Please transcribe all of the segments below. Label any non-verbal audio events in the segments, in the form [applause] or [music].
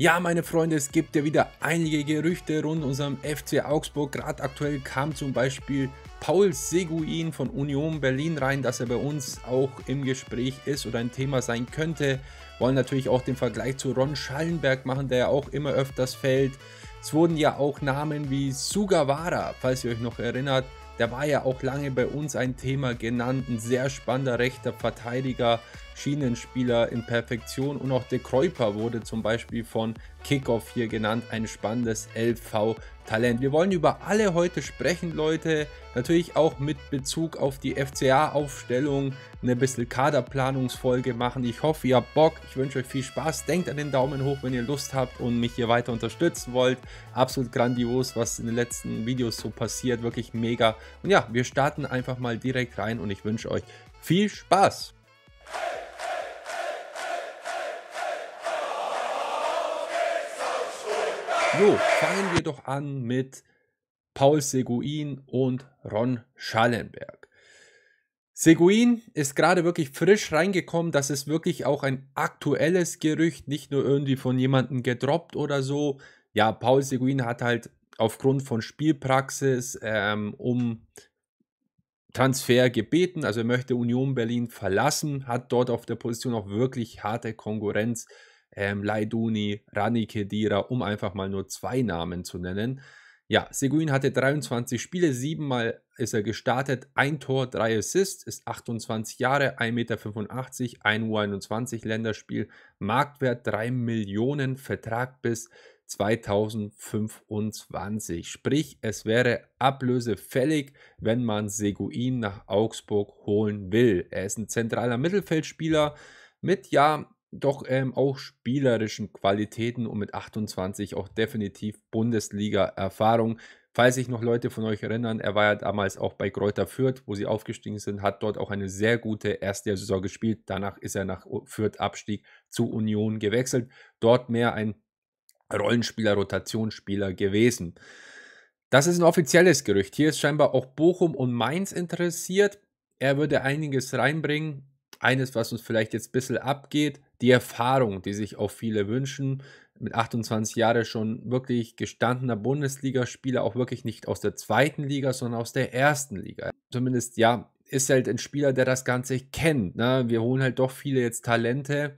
Ja, meine Freunde, es gibt ja wieder einige Gerüchte rund unserem FC Augsburg. Gerade aktuell kam zum Beispiel Paul Seguin von Union Berlin rein, dass er bei uns auch im Gespräch ist oder ein Thema sein könnte. Wollen natürlich auch den Vergleich zu Ron Schallenberg machen, der ja auch immer öfters fällt. Es wurden ja auch Namen wie Sugawara, falls ihr euch noch erinnert, der war ja auch lange bei uns ein Thema genannt, ein sehr spannender rechter Verteidiger, Schienenspieler in Perfektion und auch De Kreuper wurde zum Beispiel von Kickoff hier genannt, ein spannendes LV-Talent. Wir wollen über alle heute sprechen, Leute. Natürlich auch mit Bezug auf die FCA-Aufstellung eine bisschen Kaderplanungsfolge machen. Ich hoffe, ihr habt Bock. Ich wünsche euch viel Spaß. Denkt an den Daumen hoch, wenn ihr Lust habt und mich hier weiter unterstützen wollt. Absolut grandios, was in den letzten Videos so passiert. Wirklich mega. Und ja, wir starten einfach mal direkt rein und ich wünsche euch viel Spaß. Hey! So, fangen wir doch an mit Paul Seguin und Ron Schallenberg. Seguin ist gerade wirklich frisch reingekommen. Das ist wirklich auch ein aktuelles Gerücht, nicht nur irgendwie von jemandem gedroppt oder so. Ja, Paul Seguin hat halt aufgrund von Spielpraxis ähm, um Transfer gebeten. Also er möchte Union Berlin verlassen, hat dort auf der Position auch wirklich harte Konkurrenz ähm, Laiduni, Rani Kedira, um einfach mal nur zwei Namen zu nennen. Ja, Seguin hatte 23 Spiele, siebenmal ist er gestartet, ein Tor, drei Assists, ist 28 Jahre, 1,85 Meter, 1,21 Uhr Länderspiel, Marktwert 3 Millionen, Vertrag bis 2025. Sprich, es wäre ablösefällig, wenn man Seguin nach Augsburg holen will. Er ist ein zentraler Mittelfeldspieler mit ja doch ähm, auch spielerischen Qualitäten und mit 28 auch definitiv Bundesliga-Erfahrung. Falls sich noch Leute von euch erinnern, er war ja damals auch bei Kräuter Fürth, wo sie aufgestiegen sind, hat dort auch eine sehr gute erste Saison gespielt. Danach ist er nach Fürth Abstieg zu Union gewechselt. Dort mehr ein Rollenspieler, Rotationsspieler gewesen. Das ist ein offizielles Gerücht. Hier ist scheinbar auch Bochum und Mainz interessiert. Er würde einiges reinbringen eines, was uns vielleicht jetzt ein bisschen abgeht, die Erfahrung, die sich auch viele wünschen. Mit 28 Jahren schon wirklich gestandener Bundesligaspieler, auch wirklich nicht aus der zweiten Liga, sondern aus der ersten Liga. Zumindest ja, ist halt ein Spieler, der das Ganze kennt. Ne? Wir holen halt doch viele jetzt Talente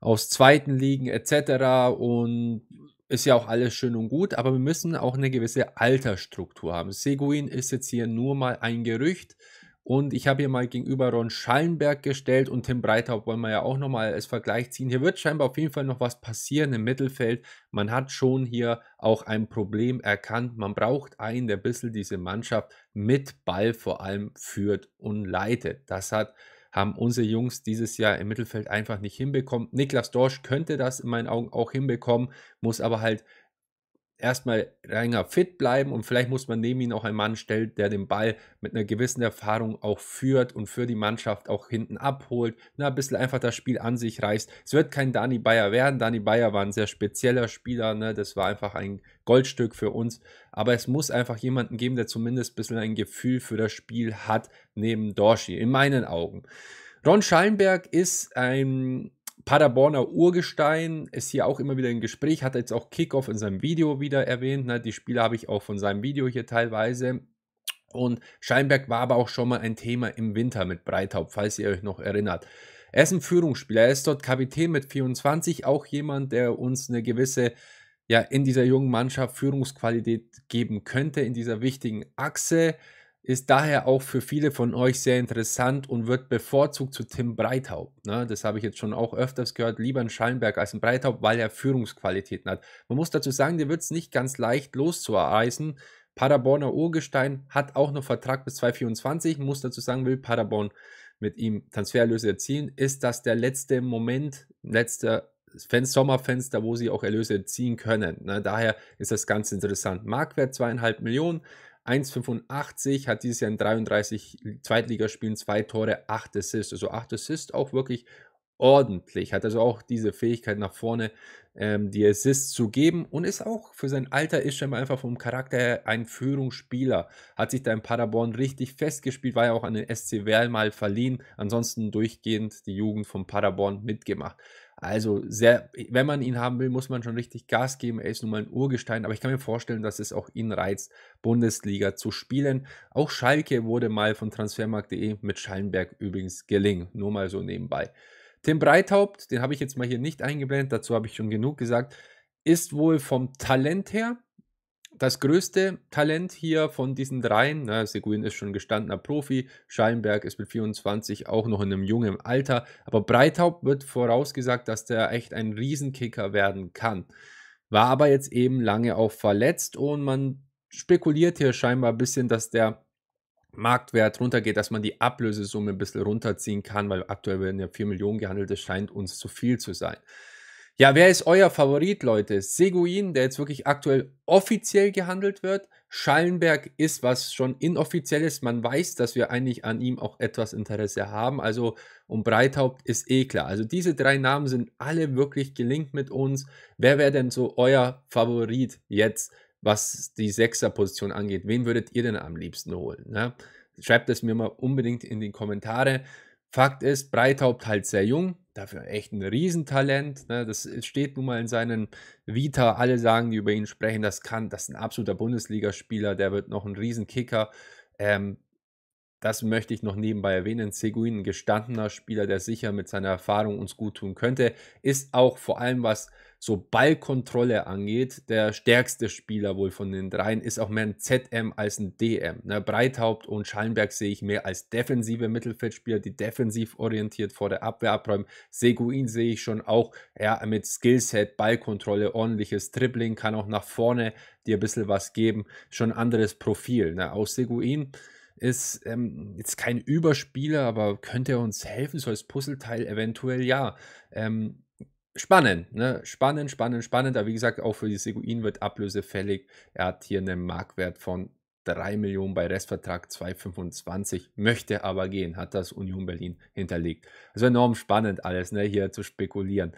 aus zweiten Ligen etc. Und ist ja auch alles schön und gut, aber wir müssen auch eine gewisse Altersstruktur haben. Seguin ist jetzt hier nur mal ein Gerücht. Und ich habe hier mal gegenüber Ron Schallenberg gestellt und Tim Breithaupt wollen wir ja auch nochmal als Vergleich ziehen. Hier wird scheinbar auf jeden Fall noch was passieren im Mittelfeld. Man hat schon hier auch ein Problem erkannt. Man braucht einen, der ein bisschen diese Mannschaft mit Ball vor allem führt und leitet. Das hat haben unsere Jungs dieses Jahr im Mittelfeld einfach nicht hinbekommen. Niklas Dorsch könnte das in meinen Augen auch hinbekommen, muss aber halt erstmal länger fit bleiben und vielleicht muss man neben ihn auch einen Mann stellen, der den Ball mit einer gewissen Erfahrung auch führt und für die Mannschaft auch hinten abholt, na, ne, ein bisschen einfach das Spiel an sich reißt. Es wird kein Dani Bayer werden. Dani Bayer war ein sehr spezieller Spieler, ne? das war einfach ein Goldstück für uns, aber es muss einfach jemanden geben, der zumindest ein bisschen ein Gefühl für das Spiel hat, neben Dorshi, in meinen Augen. Ron Schallenberg ist ein Paderborner Urgestein ist hier auch immer wieder im Gespräch, hat jetzt auch Kickoff in seinem Video wieder erwähnt. Ne? Die Spiele habe ich auch von seinem Video hier teilweise. Und Scheinberg war aber auch schon mal ein Thema im Winter mit Breithaupt, falls ihr euch noch erinnert. Er ist ein Führungsspieler, er ist dort Kapitän mit 24, auch jemand, der uns eine gewisse, ja, in dieser jungen Mannschaft Führungsqualität geben könnte, in dieser wichtigen Achse ist daher auch für viele von euch sehr interessant und wird bevorzugt zu Tim Breithaupt. Ne? Das habe ich jetzt schon auch öfters gehört, lieber ein Schallenberg als ein Breithaupt, weil er Führungsqualitäten hat. Man muss dazu sagen, der wird es nicht ganz leicht loszuereisen. Paderborner Urgestein hat auch noch Vertrag bis 2024, muss dazu sagen, will Paderborn mit ihm Transfererlöse erzielen, ist das der letzte Moment, letzte Sommerfenster, wo sie auch Erlöse ziehen können. Ne? Daher ist das ganz interessant. Marktwert 2,5 Millionen, 1,85, hat dieses Jahr in 33 Zweitligaspielen zwei Tore, 8 Assists. Also 8 Assists auch wirklich ordentlich. Hat also auch diese Fähigkeit nach vorne, ähm, die Assists zu geben und ist auch für sein Alter ist scheinbar einfach vom Charakter her ein Führungsspieler. Hat sich da in Paderborn richtig festgespielt, war ja auch an den SC Werl mal verliehen. Ansonsten durchgehend die Jugend von Paderborn mitgemacht. Also, sehr, wenn man ihn haben will, muss man schon richtig Gas geben. Er ist nun mal ein Urgestein, aber ich kann mir vorstellen, dass es auch ihn reizt, Bundesliga zu spielen. Auch Schalke wurde mal von transfermarkt.de mit Schallenberg übrigens gelingen. Nur mal so nebenbei. Tim Breithaupt, den habe ich jetzt mal hier nicht eingeblendet, dazu habe ich schon genug gesagt, ist wohl vom Talent her das größte Talent hier von diesen dreien, na, Seguin ist schon gestandener Profi, Scheinberg ist mit 24 auch noch in einem jungen Alter, aber Breithaupt wird vorausgesagt, dass der echt ein Riesenkicker werden kann. War aber jetzt eben lange auch verletzt und man spekuliert hier scheinbar ein bisschen, dass der Marktwert runtergeht, dass man die Ablösesumme ein bisschen runterziehen kann, weil aktuell werden ja 4 Millionen gehandelt, das scheint uns zu viel zu sein. Ja, wer ist euer Favorit, Leute? Seguin, der jetzt wirklich aktuell offiziell gehandelt wird. Schallenberg ist was schon inoffizielles. Man weiß, dass wir eigentlich an ihm auch etwas Interesse haben. Also um Breithaupt ist eh klar. Also diese drei Namen sind alle wirklich gelingt mit uns. Wer wäre denn so euer Favorit jetzt, was die Sechserposition angeht? Wen würdet ihr denn am liebsten holen? Ne? Schreibt es mir mal unbedingt in die Kommentare. Fakt ist, Breithaupt halt sehr jung, dafür echt ein Riesentalent. Ne? Das steht nun mal in seinen Vita. Alle sagen, die über ihn sprechen, das kann, das ist ein absoluter Bundesligaspieler, der wird noch ein Riesenkicker. Ähm, das möchte ich noch nebenbei erwähnen. Seguin, ein gestandener Spieler, der sicher mit seiner Erfahrung uns gut tun könnte, ist auch vor allem was so Ballkontrolle angeht, der stärkste Spieler wohl von den dreien, ist auch mehr ein ZM als ein DM. Ne? Breithaupt und Schallenberg sehe ich mehr als defensive Mittelfeldspieler, die defensiv orientiert vor der Abwehr abräumen. Seguin sehe ich schon auch ja, mit Skillset, Ballkontrolle, ordentliches Dribbling, kann auch nach vorne dir ein bisschen was geben. Schon anderes Profil. Ne? Aus Seguin ist ähm, jetzt kein Überspieler, aber könnte er uns helfen, so als Puzzleteil eventuell ja. Ähm, spannend, ne? Spannend, spannend, spannend. Aber wie gesagt, auch für die Seguin wird Ablöse fällig. Er hat hier einen Marktwert von 3 Millionen bei Restvertrag 2,25, möchte aber gehen, hat das Union Berlin hinterlegt. Also enorm spannend alles, ne, hier zu spekulieren.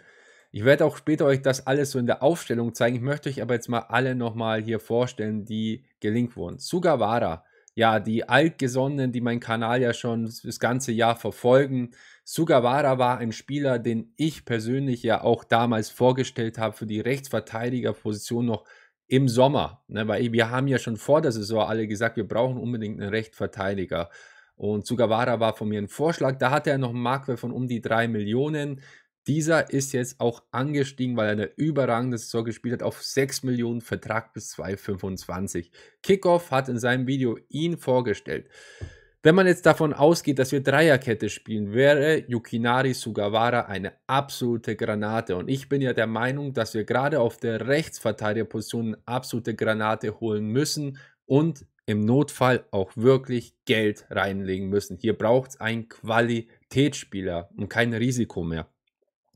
Ich werde auch später euch das alles so in der Aufstellung zeigen. Ich möchte euch aber jetzt mal alle nochmal hier vorstellen, die gelingt wurden. Sugawara, ja, die Altgesonnenen, die meinen Kanal ja schon das ganze Jahr verfolgen. Sugawara war ein Spieler, den ich persönlich ja auch damals vorgestellt habe für die Rechtsverteidigerposition noch im Sommer. Ne? Weil wir haben ja schon vor der Saison alle gesagt, wir brauchen unbedingt einen Rechtsverteidiger. Und Sugawara war von mir ein Vorschlag. Da hatte er noch einen Marktwert von um die 3 Millionen. Dieser ist jetzt auch angestiegen, weil er eine überragende Saison gespielt hat, auf 6 Millionen Vertrag bis 2025. Kickoff hat in seinem Video ihn vorgestellt. Wenn man jetzt davon ausgeht, dass wir Dreierkette spielen, wäre Yukinari Sugawara eine absolute Granate. Und ich bin ja der Meinung, dass wir gerade auf der Rechtsverteidigerposition eine absolute Granate holen müssen und im Notfall auch wirklich Geld reinlegen müssen. Hier braucht es einen Qualitätsspieler und kein Risiko mehr.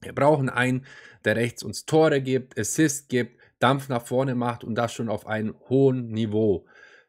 Wir brauchen einen, der rechts uns Tore gibt, Assists gibt, Dampf nach vorne macht und das schon auf einem hohen Niveau.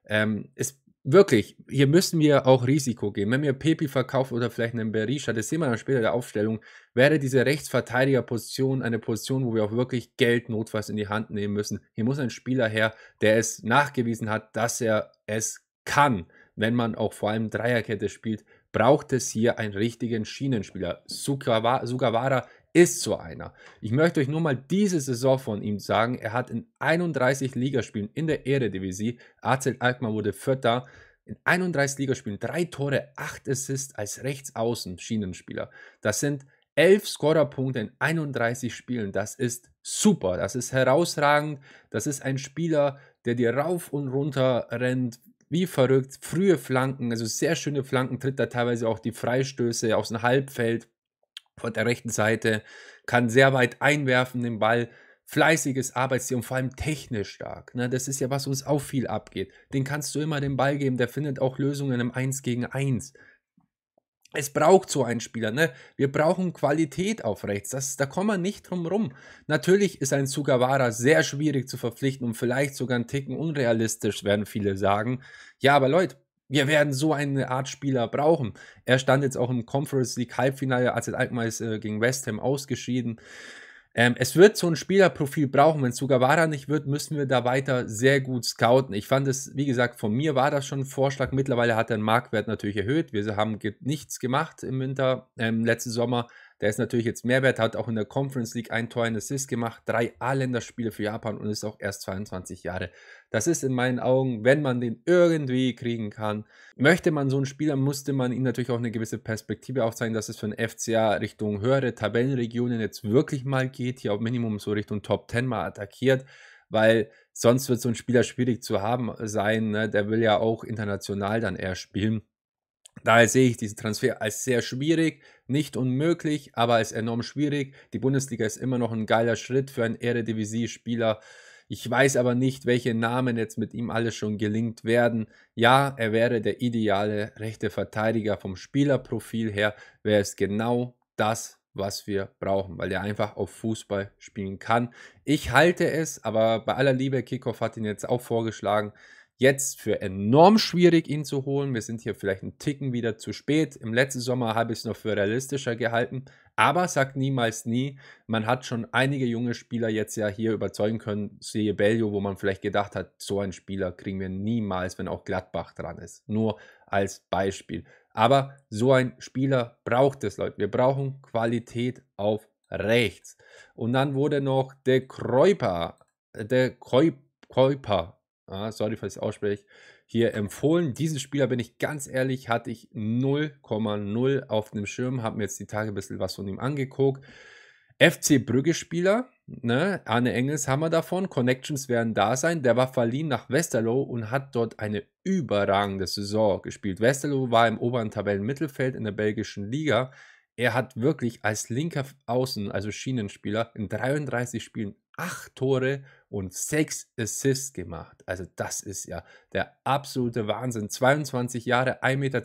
Ähm, ist wirklich, hier müssen wir auch Risiko gehen. Wenn wir Pepi verkaufen oder vielleicht einen Berisha, das sehen wir dann später in der Aufstellung, wäre diese Rechtsverteidigerposition eine Position, wo wir auch wirklich Geld notfalls in die Hand nehmen müssen. Hier muss ein Spieler her, der es nachgewiesen hat, dass er es kann. Wenn man auch vor allem Dreierkette spielt, braucht es hier einen richtigen Schienenspieler. Sugawara ist so einer. Ich möchte euch nur mal diese Saison von ihm sagen. Er hat in 31 Ligaspielen in der Eredivisie, AZ Alkmaar wurde Vierter, in 31 Ligaspielen drei Tore, acht Assists als Rechtsaußen Schienenspieler. Das sind elf Scorerpunkte in 31 Spielen. Das ist super, das ist herausragend. Das ist ein Spieler, der dir rauf und runter rennt, wie verrückt. Frühe Flanken, also sehr schöne Flanken, tritt da teilweise auch die Freistöße aus dem Halbfeld von der rechten Seite, kann sehr weit einwerfen den Ball, fleißiges Arbeitstier und vor allem technisch stark. Ne? Das ist ja, was uns auch viel abgeht. Den kannst du immer den Ball geben, der findet auch Lösungen im 1 gegen 1. Es braucht so einen Spieler, ne? Wir brauchen Qualität auf rechts. Das, da kommen wir nicht drum rum. Natürlich ist ein Sugawara sehr schwierig zu verpflichten und vielleicht sogar ein Ticken unrealistisch, werden viele sagen. Ja, aber Leute, wir werden so eine Art Spieler brauchen. Er stand jetzt auch im Conference League Halbfinale, als Alkmaar ist äh, gegen West Ham ausgeschieden. Ähm, es wird so ein Spielerprofil brauchen. Wenn es Sugawara nicht wird, müssen wir da weiter sehr gut scouten. Ich fand es, wie gesagt, von mir war das schon ein Vorschlag. Mittlerweile hat er den Marktwert natürlich erhöht. Wir haben ge nichts gemacht im Winter, ähm, letzten Sommer der ist natürlich jetzt Mehrwert, hat auch in der Conference League ein Tor, ein Assist gemacht, drei A-Länderspiele für Japan und ist auch erst 22 Jahre. Das ist in meinen Augen, wenn man den irgendwie kriegen kann, möchte man so einen Spieler, musste man ihm natürlich auch eine gewisse Perspektive aufzeigen, dass es für den FCA Richtung höhere Tabellenregionen jetzt wirklich mal geht, hier auf Minimum so Richtung Top 10 mal attackiert, weil sonst wird so ein Spieler schwierig zu haben sein. Ne? Der will ja auch international dann eher spielen. Daher sehe ich diesen Transfer als sehr schwierig, nicht unmöglich, aber als enorm schwierig. Die Bundesliga ist immer noch ein geiler Schritt für einen Eredivisie-Spieler. Ich weiß aber nicht, welche Namen jetzt mit ihm alle schon gelingt werden. Ja, er wäre der ideale rechte Verteidiger vom Spielerprofil her, wäre es genau das, was wir brauchen, weil er einfach auf Fußball spielen kann. Ich halte es, aber bei aller Liebe, Kickoff hat ihn jetzt auch vorgeschlagen, jetzt für enorm schwierig, ihn zu holen. Wir sind hier vielleicht einen Ticken wieder zu spät. Im letzten Sommer habe ich es noch für realistischer gehalten. Aber sagt niemals nie, man hat schon einige junge Spieler jetzt ja hier überzeugen können. Sehe Bellio, wo man vielleicht gedacht hat, so einen Spieler kriegen wir niemals, wenn auch Gladbach dran ist. Nur als Beispiel. Aber so ein Spieler braucht es, Leute. Wir brauchen Qualität auf rechts. Und dann wurde noch der Kräuper, der Kräuper, ah, sorry, falls ich es ausspreche, hier empfohlen. Diesen Spieler, bin ich ganz ehrlich, hatte ich 0,0 auf dem Schirm, habe mir jetzt die Tage ein bisschen was von ihm angeguckt. FC Brügge-Spieler, ne? Arne Engels haben wir davon, Connections werden da sein. Der war verliehen nach Westerlo und hat dort eine überragende Saison gespielt. Westerlo war im oberen Tabellenmittelfeld in der belgischen Liga. Er hat wirklich als linker Außen, also Schienenspieler, in 33 Spielen 8 Tore, und sechs Assists gemacht. Also das ist ja der absolute Wahnsinn. 22 Jahre, 1,82 Meter,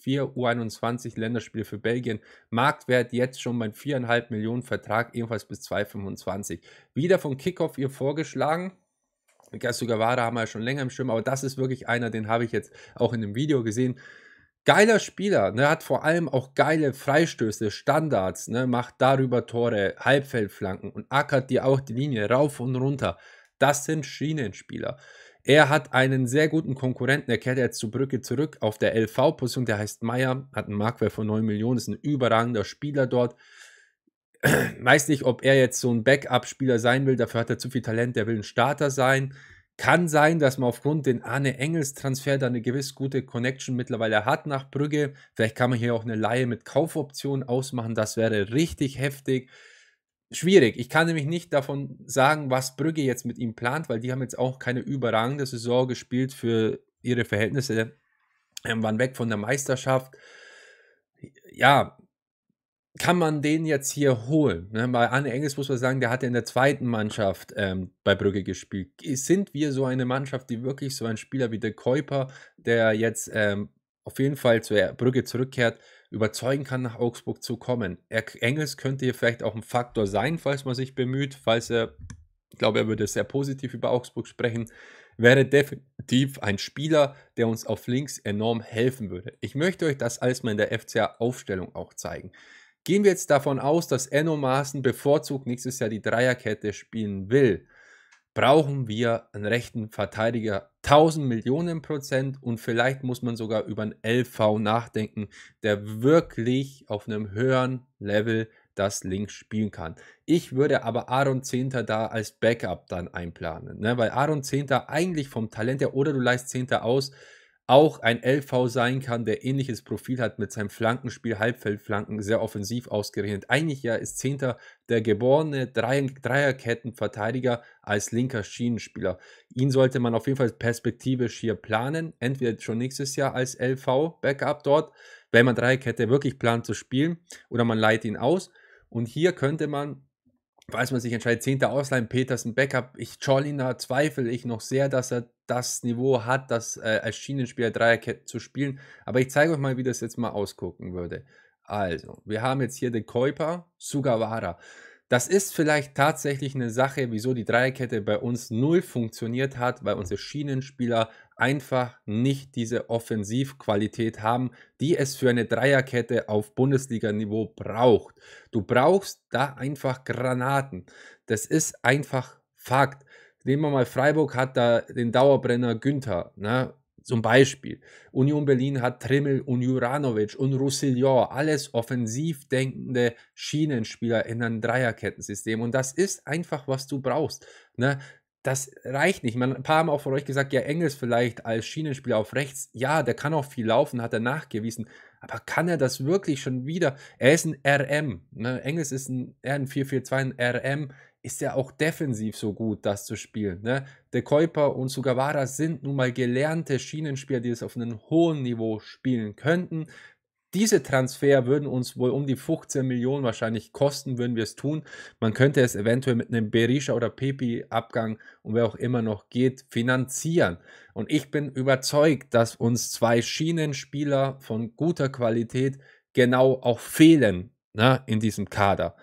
4 U21 Länderspiele für Belgien. Marktwert jetzt schon bei 4,5 Millionen Vertrag, ebenfalls bis 2,25. Wieder von Kickoff ihr vorgeschlagen. Gasugawara haben wir ja schon länger im Schirm, aber das ist wirklich einer, den habe ich jetzt auch in dem Video gesehen geiler Spieler, ne, hat vor allem auch geile Freistöße, Standards, ne, macht darüber Tore, Halbfeldflanken und ackert dir auch die Linie rauf und runter. Das sind Schienenspieler. Er hat einen sehr guten Konkurrenten, er kehrt jetzt zur Brücke zurück auf der LV-Position, der heißt Meier, hat einen Marktwert von 9 Millionen, ist ein überragender Spieler dort. [clears throat] Weiß nicht, ob er jetzt so ein Backup-Spieler sein will, dafür hat er zu viel Talent, der will ein Starter sein. Kann sein, dass man aufgrund den Arne Engels Transfer da eine gewiss gute Connection mittlerweile hat nach Brügge. Vielleicht kann man hier auch eine Laie mit Kaufoption ausmachen. Das wäre richtig heftig. Schwierig. Ich kann nämlich nicht davon sagen, was Brügge jetzt mit ihm plant, weil die haben jetzt auch keine überragende Saison gespielt für ihre Verhältnisse. Ähm, waren weg von der Meisterschaft. Ja, kann man den jetzt hier holen? Ne? Bei Anne Engels muss man sagen, der hat ja in der zweiten Mannschaft ähm, bei Brügge gespielt. Sind wir so eine Mannschaft, die wirklich so einen Spieler wie der Käuper, der jetzt ähm, auf jeden Fall zur Brügge zurückkehrt, überzeugen kann, nach Augsburg zu kommen? Er, Engels könnte hier vielleicht auch ein Faktor sein, falls man sich bemüht, falls er, ich glaube, er würde sehr positiv über Augsburg sprechen wäre definitiv ein Spieler, der uns auf links enorm helfen würde. Ich möchte euch das alles mal in der FCA-Aufstellung auch zeigen. Gehen wir jetzt davon aus, dass Enno Maaßen bevorzugt nächstes Jahr die Dreierkette spielen will, brauchen wir einen rechten Verteidiger 1000 Millionen Prozent und vielleicht muss man sogar über einen LV nachdenken, der wirklich auf einem höheren Level das links spielen kann. Ich würde aber Aaron Zehnter da als Backup dann einplanen, ne? weil Aaron Zehnter eigentlich vom Talent her oder du leist Zehnter aus, auch ein LV sein kann, der ähnliches Profil hat mit seinem Flankenspiel, Halbfeldflanken, sehr offensiv ausgerechnet. Eigentlich ja ist Zehnter der geborene Dreierkettenverteidiger als linker Schienenspieler. Ihn sollte man auf jeden Fall perspektivisch hier planen, entweder schon nächstes Jahr als LV-Backup dort, wenn man Dreierkette wirklich plant zu spielen, oder man leiht ihn aus. Und hier könnte man falls man sich entscheidet, Zehnter Ausleihen, Petersen, Backup, ich Cholina zweifle ich noch sehr, dass er das Niveau hat, das äh, erschienene Spieler Dreierkette zu spielen. Aber ich zeige euch mal, wie das jetzt mal ausgucken würde. Also, wir haben jetzt hier den Kuiper, Sugawara. Das ist vielleicht tatsächlich eine Sache, wieso die Dreierkette bei uns null funktioniert hat, weil unsere Schienenspieler einfach nicht diese Offensivqualität haben, die es für eine Dreierkette auf Bundesliga-Niveau braucht. Du brauchst da einfach Granaten. Das ist einfach Fakt. Nehmen wir mal, Freiburg hat da den Dauerbrenner Günther, ne? zum Beispiel. Union Berlin hat Trimmel und Juranovic und Roussillon, alles offensiv denkende Schienenspieler in einem Dreierkettensystem. Und das ist einfach, was du brauchst. Ne? das reicht nicht. Man, ein paar haben auch von euch gesagt, ja, Engels vielleicht als Schienenspieler auf rechts. Ja, der kann auch viel laufen, hat er nachgewiesen. Aber kann er das wirklich schon wieder? Er ist ein RM. Ne? Engels ist ein, eher ein 442, ein RM ist ja auch defensiv so gut, das zu spielen. Ne? De Kuiper und Sugawara sind nun mal gelernte Schienenspieler, die es auf einem hohen Niveau spielen könnten. Diese Transfer würden uns wohl um die 15 Millionen wahrscheinlich kosten, würden wir es tun. Man könnte es eventuell mit einem Berisha oder Pepi-Abgang und wer auch immer noch geht, finanzieren. Und ich bin überzeugt, dass uns zwei Schienenspieler von guter Qualität genau auch fehlen ne, in diesem Kader.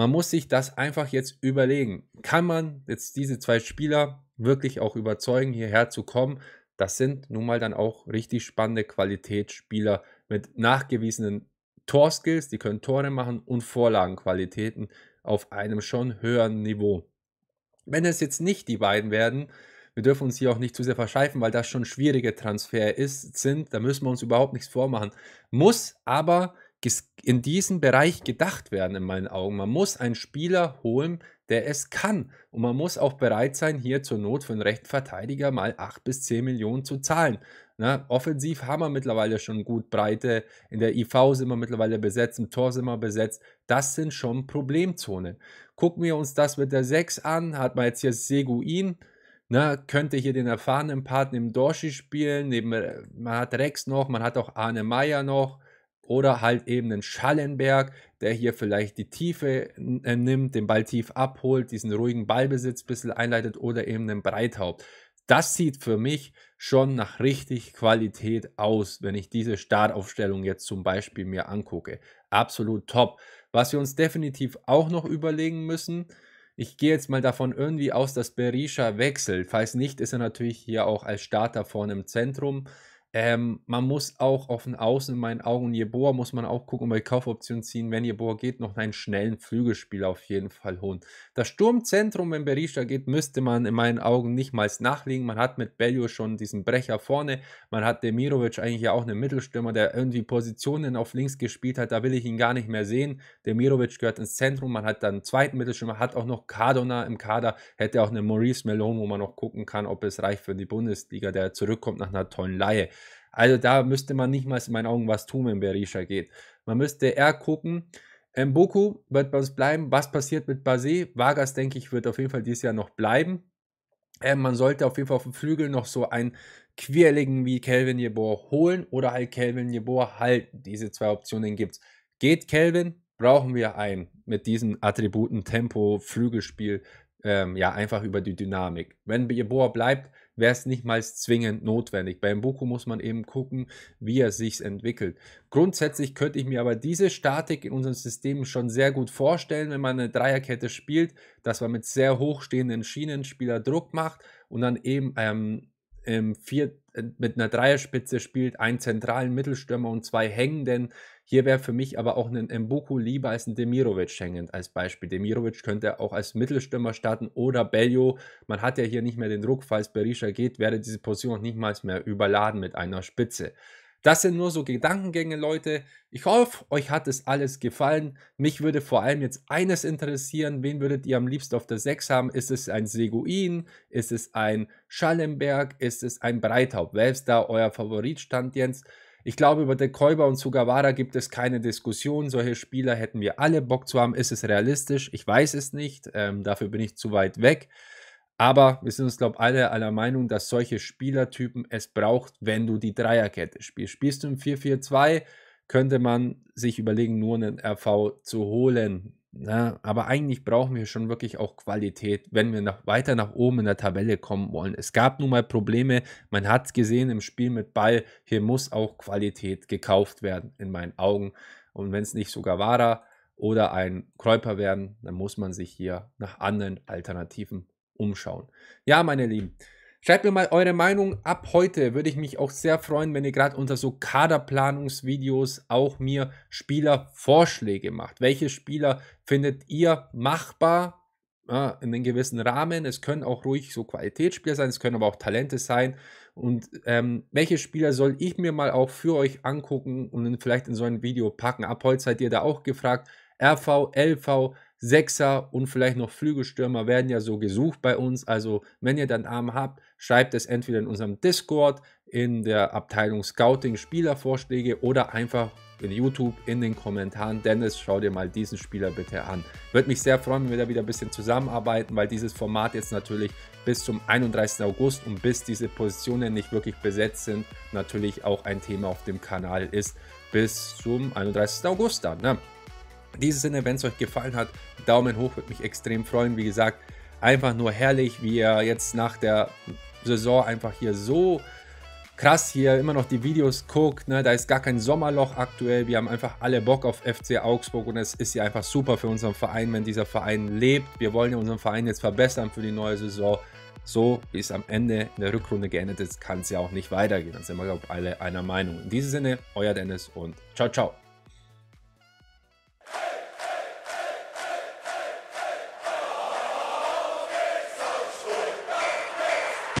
Man muss sich das einfach jetzt überlegen. Kann man jetzt diese zwei Spieler wirklich auch überzeugen, hierher zu kommen? Das sind nun mal dann auch richtig spannende Qualitätsspieler mit nachgewiesenen Torskills, die können Tore machen und Vorlagenqualitäten auf einem schon höheren Niveau. Wenn es jetzt nicht die beiden werden, wir dürfen uns hier auch nicht zu sehr verscheifen, weil das schon schwierige Transfer ist, sind, da müssen wir uns überhaupt nichts vormachen. Muss aber in diesem Bereich gedacht werden, in meinen Augen. Man muss einen Spieler holen, der es kann. Und man muss auch bereit sein, hier zur Not für einen rechten mal 8 bis 10 Millionen zu zahlen. Na, ne? offensiv haben wir mittlerweile schon gut Breite. In der IV sind wir mittlerweile besetzt, im Tor sind wir besetzt. Das sind schon Problemzonen. Gucken wir uns das mit der 6 an. Hat man jetzt hier Seguin. Na, ne? könnte hier den erfahrenen Part neben Dorshi spielen. Neben, äh, man hat Rex noch, man hat auch Arne Meyer noch oder halt eben den Schallenberg, der hier vielleicht die Tiefe äh, nimmt, den Ball tief abholt, diesen ruhigen Ballbesitz ein bisschen einleitet oder eben den Breithaupt. Das sieht für mich schon nach richtig Qualität aus, wenn ich diese Startaufstellung jetzt zum Beispiel mir angucke. Absolut top. Was wir uns definitiv auch noch überlegen müssen, ich gehe jetzt mal davon irgendwie aus, dass Berisha wechselt. Falls nicht, ist er natürlich hier auch als Starter vorne im Zentrum. Ähm, man muss auch auf den Außen in meinen Augen Jeboa muss man auch gucken, um bei Kaufoption ziehen, wenn Jeboa geht, noch einen schnellen Flügelspiel auf jeden Fall holen. Das Sturmzentrum, wenn Berisha geht, müsste man in meinen Augen nicht mal nachlegen. Man hat mit Bellio schon diesen Brecher vorne, man hat Demirovic eigentlich ja auch einen Mittelstürmer, der irgendwie Positionen auf links gespielt hat, da will ich ihn gar nicht mehr sehen. Demirovic gehört ins Zentrum, man hat dann einen zweiten Mittelstürmer, hat auch noch Cardona im Kader, hätte auch einen Maurice Melon, wo man noch gucken kann, ob es reicht für die Bundesliga, der zurückkommt nach einer tollen Laie. Also da müsste man nicht mal in meinen Augen was tun, wenn Berisha geht. Man müsste eher gucken, Mboku ähm, wird bei uns bleiben. Was passiert mit Basé? Vargas, denke ich, wird auf jeden Fall dieses Jahr noch bleiben. Äh, man sollte auf jeden Fall auf dem Flügel noch so einen quirligen wie Kelvin Jeboer holen oder halt Kelvin Jeboer halten. Diese zwei Optionen gibt es. Geht Kelvin, brauchen wir einen mit diesen Attributen Tempo, Flügelspiel, ähm, ja, einfach über die Dynamik. Wenn Jeboer bleibt, wäre es nicht mal zwingend notwendig. Bei Mboku muss man eben gucken, wie er sich entwickelt. Grundsätzlich könnte ich mir aber diese Statik in unserem System schon sehr gut vorstellen, wenn man eine Dreierkette spielt, dass man mit sehr hochstehenden Schienen Druck macht und dann eben ähm, ähm, vier, äh, mit einer Dreierspitze spielt, einen zentralen Mittelstürmer und zwei hängenden hier wäre für mich aber auch ein Mbuku lieber als ein Demirovic hängend als Beispiel. Demirovic könnte auch als Mittelstürmer starten oder Bello. Man hat ja hier nicht mehr den Druck, falls Berisha geht, wäre diese Position auch niemals mehr überladen mit einer Spitze. Das sind nur so Gedankengänge, Leute. Ich hoffe, euch hat es alles gefallen. Mich würde vor allem jetzt eines interessieren. Wen würdet ihr am liebsten auf der 6 haben? Ist es ein Seguin? Ist es ein Schallenberg? Ist es ein Breithaupt? Wer ist da euer Favorit stand jetzt? Ich glaube, über De Kolber und Sugawara gibt es keine Diskussion. Solche Spieler hätten wir alle Bock zu haben. Ist es realistisch? Ich weiß es nicht. Ähm, dafür bin ich zu weit weg. Aber wir sind uns, glaube ich, alle aller Meinung, dass solche Spielertypen es braucht, wenn du die Dreierkette spielst. Spielst du im 4-4-2, könnte man sich überlegen, nur einen RV zu holen. Ja, ne? aber eigentlich brauchen wir schon wirklich auch Qualität, wenn wir noch weiter nach oben in der Tabelle kommen wollen. Es gab nun mal Probleme, man hat es gesehen im Spiel mit Ball. Hier muss auch Qualität gekauft werden, in meinen Augen. Und wenn es nicht sogar Vara oder ein Kräuper werden, dann muss man sich hier nach anderen Alternativen umschauen. Ja, meine Lieben. Schreibt mir mal eure Meinung ab heute. Würde ich mich auch sehr freuen, wenn ihr gerade unter so Kaderplanungsvideos auch mir Spielervorschläge macht. Welche Spieler findet ihr machbar ja, in einem gewissen Rahmen? Es können auch ruhig so Qualitätsspieler sein, es können aber auch Talente sein. Und ähm, welche Spieler soll ich mir mal auch für euch angucken und vielleicht in so ein Video packen? Ab heute seid ihr da auch gefragt. RV, LV, Sechser und vielleicht noch Flügelstürmer werden ja so gesucht bei uns. Also wenn ihr dann Arm habt, schreibt es entweder in unserem Discord, in der Abteilung Scouting Spielervorschläge oder einfach in YouTube in den Kommentaren. Dennis, schau dir mal diesen Spieler bitte an. Würde mich sehr freuen, wenn wir da wieder ein bisschen zusammenarbeiten, weil dieses Format jetzt natürlich bis zum 31. August und bis diese Positionen nicht wirklich besetzt sind, natürlich auch ein Thema auf dem Kanal ist. Bis zum 31. August dann. Ne? In diesem Sinne, wenn es euch gefallen hat, Daumen hoch, würde mich extrem freuen. Wie gesagt, einfach nur herrlich, wie ihr jetzt nach der Saison einfach hier so krass hier immer noch die Videos guckt. Ne? Da ist gar kein Sommerloch aktuell. Wir haben einfach alle Bock auf FC Augsburg und es ist ja einfach super für unseren Verein, wenn dieser Verein lebt. Wir wollen ja unseren Verein jetzt verbessern für die neue Saison. So wie es am Ende in der Rückrunde geendet ist, kann es ja auch nicht weitergehen. Dann sind wir, glaube ich, alle einer Meinung. In diesem Sinne, euer Dennis und ciao, ciao.